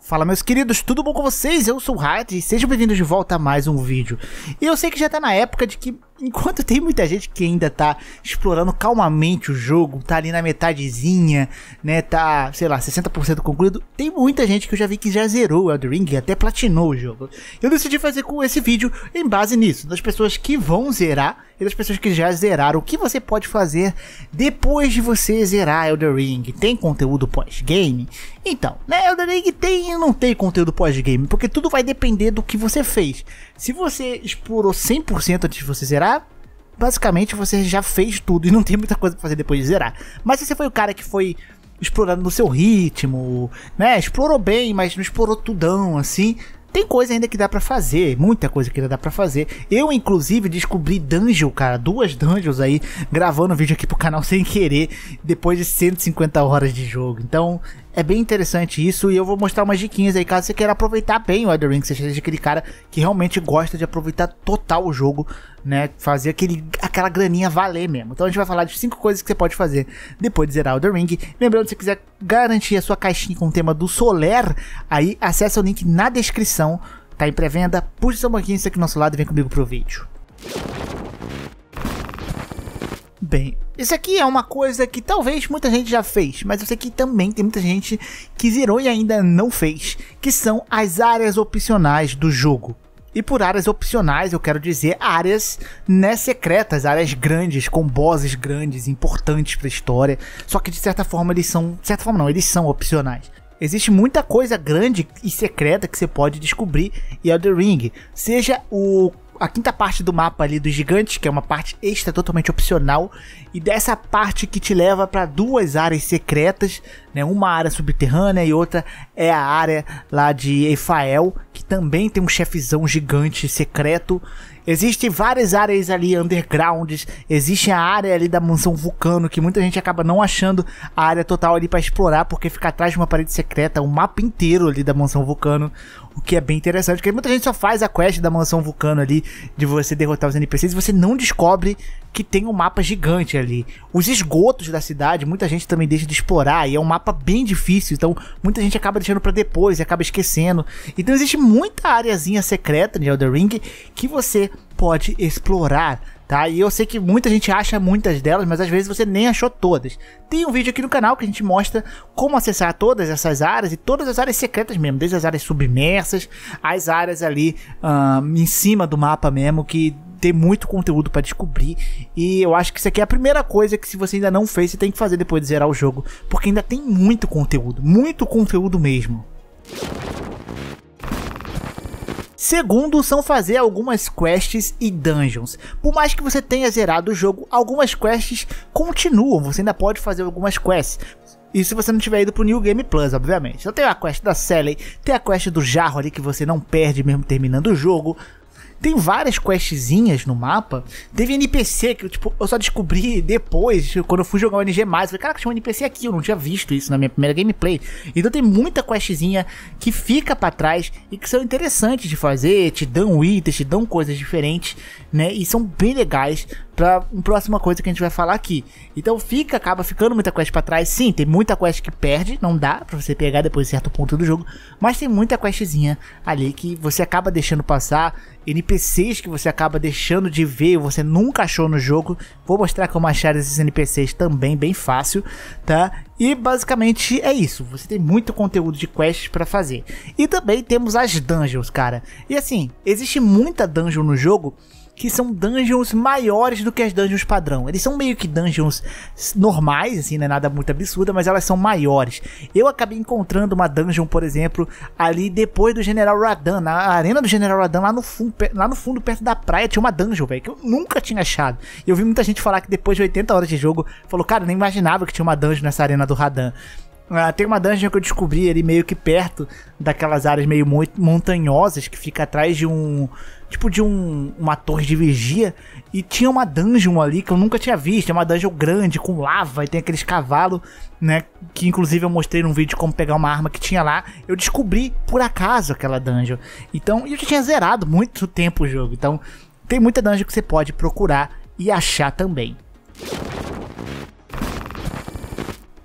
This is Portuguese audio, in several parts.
Fala meus queridos, tudo bom com vocês? Eu sou o Hyde e sejam bem-vindos de volta a mais um vídeo. E eu sei que já tá na época de que enquanto tem muita gente que ainda tá explorando calmamente o jogo, tá ali na metadezinha, né, tá, sei lá, 60% concluído, tem muita gente que eu já vi que já zerou o Elden Ring, até platinou o jogo. Eu decidi fazer com esse vídeo em base nisso, das pessoas que vão zerar e das pessoas que já zeraram, o que você pode fazer depois de você zerar Elden Ring. Tem conteúdo pós-game? Então, né, Elden Ring tem e não tem conteúdo pós-game, porque tudo vai depender do que você fez. Se você explorou 100% antes de você zerar, basicamente você já fez tudo e não tem muita coisa pra fazer depois de zerar. Mas se você foi o cara que foi explorando no seu ritmo, né? Explorou bem, mas não explorou tudão, assim. Tem coisa ainda que dá para fazer, muita coisa que ainda dá para fazer. Eu, inclusive, descobri dungeon, cara, duas dungeons aí, gravando vídeo aqui pro canal sem querer, depois de 150 horas de jogo. Então, é bem interessante isso e eu vou mostrar umas diquinhas aí caso você queira aproveitar bem o Elden Ring, você seja aquele cara que realmente gosta de aproveitar total o jogo, né? Fazer aquele, aquela graninha valer mesmo. Então a gente vai falar de cinco coisas que você pode fazer depois de zerar o Elden Ring. Lembrando, se você quiser garantir a sua caixinha com o tema do Soler, aí acessa o link na descrição, tá em pré-venda, puxa seu banquinho aqui é do nosso lado e vem comigo pro vídeo. Bem, isso aqui é uma coisa que talvez muita gente já fez, mas eu sei que também tem muita gente que zerou e ainda não fez, que são as áreas opcionais do jogo. E por áreas opcionais eu quero dizer áreas né, secretas, áreas grandes, com bosses grandes, importantes para a história. Só que de certa forma eles são, de certa forma não, eles são opcionais. Existe muita coisa grande e secreta que você pode descobrir em Elden Ring. Seja o a quinta parte do mapa ali dos gigantes, que é uma parte extra totalmente opcional, e dessa parte que te leva para duas áreas secretas né? Uma área subterrânea e outra é a área lá de Efael, que também tem um chefezão gigante secreto. Existem várias áreas ali undergrounds, existe a área ali da mansão Vulcano que muita gente acaba não achando a área total ali para explorar porque fica atrás de uma parede secreta, o um mapa inteiro ali da mansão Vulcano, o que é bem interessante, porque muita gente só faz a quest da mansão Vulcano ali de você derrotar os NPCs e você não descobre que tem um mapa gigante ali. Os esgotos da cidade, muita gente também deixa de explorar e é um mapa mapa bem difícil, então muita gente acaba deixando para depois e acaba esquecendo. Então existe muita areazinha secreta de Elden Ring que você pode explorar, tá? E eu sei que muita gente acha muitas delas, mas às vezes você nem achou todas. Tem um vídeo aqui no canal que a gente mostra como acessar todas essas áreas e todas as áreas secretas mesmo, desde as áreas submersas, as áreas ali em cima do mapa mesmo que ter muito conteúdo para descobrir. E eu acho que isso aqui é a primeira coisa que, se você ainda não fez, você tem que fazer depois de zerar o jogo. Porque ainda tem muito conteúdo, muito conteúdo mesmo. Segundo, são fazer algumas quests e dungeons. Por mais que você tenha zerado o jogo, algumas quests continuam, você ainda pode fazer algumas quests. E se você não tiver ido pro New Game Plus, obviamente. Então tem a quest da Sally, tem a quest do Jarro ali que você não perde mesmo terminando o jogo. Tem várias questzinhas no mapa. Teve NPC que tipo, eu só descobri depois, quando eu fui jogar o NG+. Falei, cara, tinha um NPC aqui, eu não tinha visto isso na minha primeira gameplay. Então tem muita questzinha que fica para trás e que são interessantes de fazer, te dão itens, te dão coisas diferentes, né? E são bem legais para uma próxima coisa que a gente vai falar aqui. Então fica, acaba ficando muita quest para trás. Sim, tem muita quest que perde, não dá para você pegar depois de certo ponto do jogo, mas tem muita questzinha ali que você acaba deixando passar, NPC NPCs que você acaba deixando de ver, você nunca achou no jogo. Vou mostrar como achar esses NPCs também, bem fácil, tá? E basicamente é isso. Você tem muito conteúdo de quests para fazer. E também temos as dungeons, cara. E assim, existe muita dungeon no jogo que são dungeons maiores do que as dungeons padrão. Eles são meio que dungeons normais, assim, não é nada muito absurda, mas elas são maiores. Eu acabei encontrando uma dungeon, por exemplo, ali depois do General Radan, na arena do General Radan, lá no fundo, lá no fundo perto da praia, tinha uma dungeon, velho, que eu nunca tinha achado. E eu vi muita gente falar que depois de 80 horas de jogo, falou, cara, nem imaginava que tinha uma dungeon nessa arena do Radan. Uh, tem uma dungeon que eu descobri ali meio que perto daquelas áreas meio montanhosas que fica atrás de um. Tipo de um, uma torre de vigia. E tinha uma dungeon ali que eu nunca tinha visto. É uma dungeon grande, com lava, e tem aqueles cavalos, né? Que inclusive eu mostrei num vídeo como pegar uma arma que tinha lá. Eu descobri por acaso aquela dungeon. Então, eu já tinha zerado muito tempo o jogo. Então, tem muita dungeon que você pode procurar e achar também.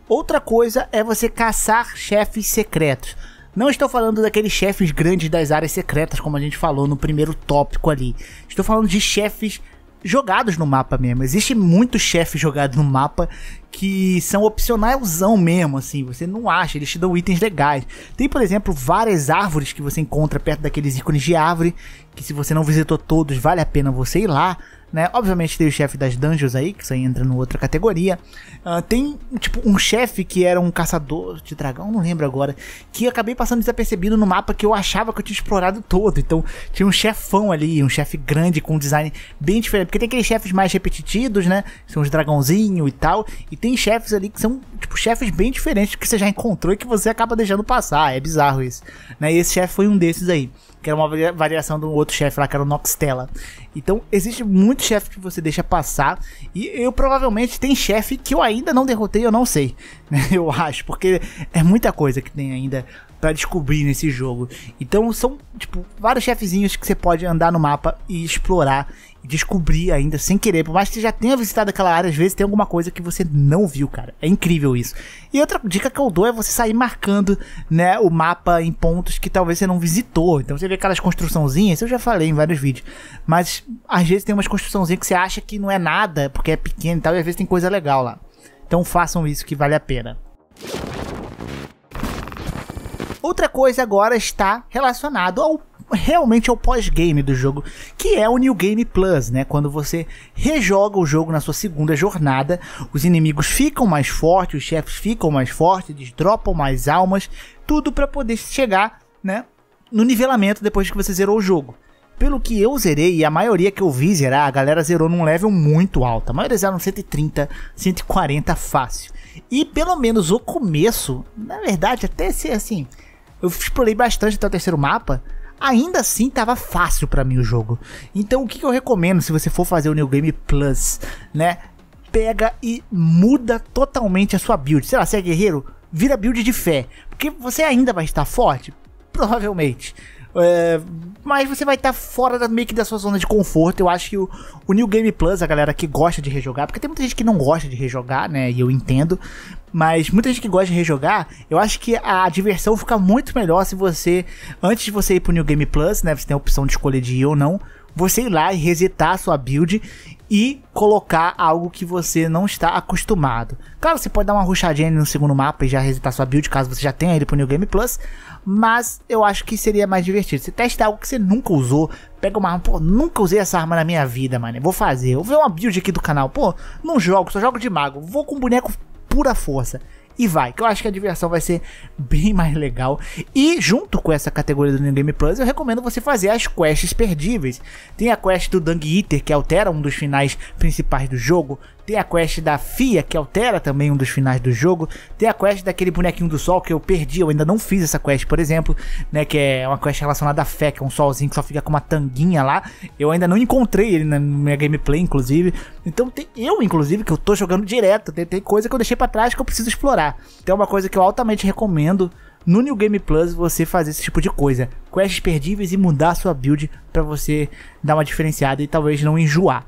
Outra coisa é você caçar chefes secretos. Não estou falando daqueles chefes grandes das áreas secretas, como a gente falou no primeiro tópico ali. Estou falando de chefes jogados no mapa mesmo. Existe muitos chefes jogados no mapa que são opcionalzão mesmo, assim. Você não acha, eles te dão itens legais. Tem, por exemplo, várias árvores que você encontra perto daqueles ícones de árvore, que se você não visitou todos, vale a pena você ir lá né? Obviamente tem o chefe das dungeons aí, que isso aí entra em outra categoria. Uh, tem, tipo, um chefe que era um caçador de dragão, não lembro agora, que acabei passando desapercebido no mapa que eu achava que eu tinha explorado todo. Então tinha um chefão ali, um chefe grande com um design bem diferente. Porque tem aqueles chefes mais repetitivos, né? São os dragãozinho e tal. E tem chefes ali que são, tipo, chefes bem diferentes que você já encontrou e que você acaba deixando passar. É bizarro isso. Né? E esse chefe foi um desses aí que era uma variação de um outro chefe lá, que era o Noxtella. Então, existe muito chefe que você deixa passar, e eu provavelmente tem chefe que eu ainda não derrotei, eu não sei, né? eu acho, porque é muita coisa que tem ainda para descobrir nesse jogo. Então, são, tipo, vários chefezinhos que você pode andar no mapa e explorar descobrir ainda sem querer. Por mais que você já tenha visitado aquela área, às vezes tem alguma coisa que você não viu, cara. É incrível isso. E outra dica que eu dou é você sair marcando, né, o mapa em pontos que talvez você não visitou. Então você vê aquelas construçãozinhas, eu já falei em vários vídeos, mas às vezes tem umas construçãozinhas que você acha que não é nada, porque é pequeno e tal, e às vezes tem coisa legal lá. Então façam isso que vale a pena. Outra coisa agora está relacionado ao realmente é o pós-game do jogo, que é o New Game Plus, né? Quando você rejoga o jogo na sua segunda jornada, os inimigos ficam mais fortes, os chefes ficam mais fortes, eles dropam mais almas, tudo para poder chegar, né, no nivelamento depois que você zerou o jogo. Pelo que eu zerei, e a maioria que eu vi zerar, a galera zerou num level muito alto. A maioria zeraram 130, 140 fácil. E pelo menos o começo, na verdade, até ser assim, eu explorei bastante até o terceiro mapa, ainda assim tava fácil para mim o jogo. Então o que, que eu recomendo se você for fazer o New Game Plus, né? Pega e muda totalmente a sua build. Sei lá, se é guerreiro, vira build de fé. Porque você ainda vai estar forte? Provavelmente. É, mas você vai estar tá fora da, meio que da sua zona de conforto. Eu acho que o, o, New Game Plus, a galera que gosta de rejogar, porque tem muita gente que não gosta de rejogar, né? E eu entendo. Mas muita gente que gosta de rejogar, eu acho que a diversão fica muito melhor se você, antes de você ir pro New Game Plus, né? Você tem a opção de escolher de ir ou não. Você ir lá e resetar a sua build e colocar algo que você não está acostumado. Claro, você pode dar uma ruxadinha no segundo mapa e já resetar sua build, caso você já tenha ele pro New Game Plus mas eu acho que seria mais divertido. Você testa algo que você nunca usou, pega uma arma, pô, nunca usei essa arma na minha vida, mano. Vou fazer, vou ver uma build aqui do canal, pô, não jogo, só jogo de mago, vou com boneco pura força e vai. Que eu acho que a diversão vai ser bem mais legal. E junto com essa categoria do New Game Plus, eu recomendo você fazer as quests perdíveis. Tem a quest do Dung Eater, que altera um dos finais principais do jogo. Tem a quest da Fia, que altera também um dos finais do jogo. Tem a quest daquele bonequinho do sol que eu perdi, eu ainda não fiz essa quest, por exemplo, né? Que é uma quest relacionada à fé, que é um solzinho que só fica com uma tanguinha lá. Eu ainda não encontrei ele na minha gameplay, inclusive. Então tem eu, inclusive, que eu tô jogando direto. Tem, tem coisa que eu deixei para trás que eu preciso explorar jogar. Então é uma coisa que eu altamente recomendo no New Game Plus você fazer esse tipo de coisa. Quests perdíveis e mudar a sua build para você dar uma diferenciada e talvez não enjoar.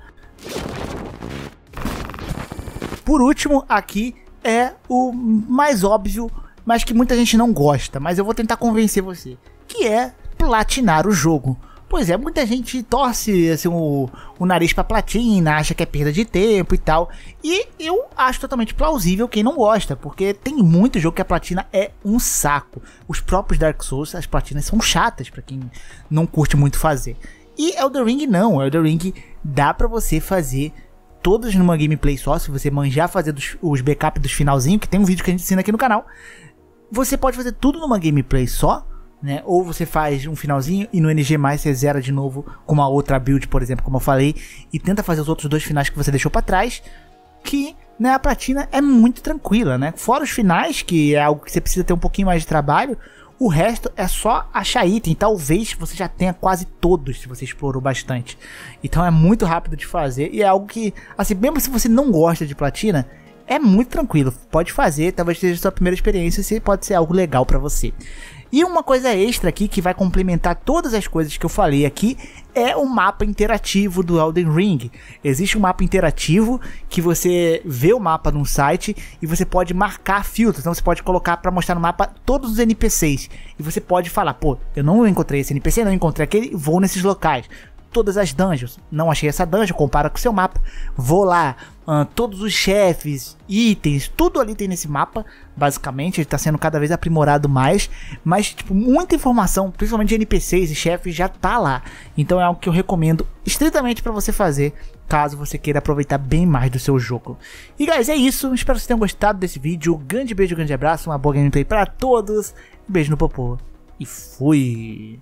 Por último, aqui é o mais óbvio, mas que muita gente não gosta, mas eu vou tentar convencer você, que é platinar o jogo. Pois é, muita gente torce assim, o, o nariz pra platina, acha que é perda de tempo e tal. E eu acho totalmente plausível quem não gosta, porque tem muito jogo que a platina é um saco. Os próprios Dark Souls, as platinas são chatas para quem não curte muito fazer. E Elden Ring não, Elden Ring dá para você fazer todas numa gameplay só, se você manjar fazer dos, os backups dos finalzinhos, que tem um vídeo que a gente ensina aqui no canal. Você pode fazer tudo numa gameplay só, né? Ou você faz um finalzinho e no NG+, você zera de novo com uma outra build, por exemplo, como eu falei, e tenta fazer os outros dois finais que você deixou para trás, que né, a platina é muito tranquila, né? Fora os finais, que é algo que você precisa ter um pouquinho mais de trabalho, o resto é só achar item. Talvez você já tenha quase todos, se você explorou bastante. Então é muito rápido de fazer e é algo que, assim, mesmo se você não gosta de platina, é muito tranquilo. Pode fazer, talvez seja sua primeira experiência e pode ser algo legal para você. E uma coisa extra aqui que vai complementar todas as coisas que eu falei aqui é o mapa interativo do Elden Ring. Existe um mapa interativo que você vê o mapa num site e você pode marcar filtros. Então você pode colocar para mostrar no mapa todos os NPCs. E você pode falar, pô, eu não encontrei esse NPC, não encontrei aquele, vou nesses locais todas as dungeons. Não achei essa dungeon, compara com o seu mapa. Vou lá, uh, todos os chefes, itens, tudo ali tem nesse mapa. Basicamente, ele está sendo cada vez aprimorado mais. Mas, tipo, muita informação, principalmente de NPCs e chefes, já tá lá. Então é algo que eu recomendo estritamente para você fazer, caso você queira aproveitar bem mais do seu jogo. E, guys, é isso. Espero que vocês tenham gostado desse vídeo. Grande beijo, grande abraço, uma boa gameplay para todos. beijo no popô e fui!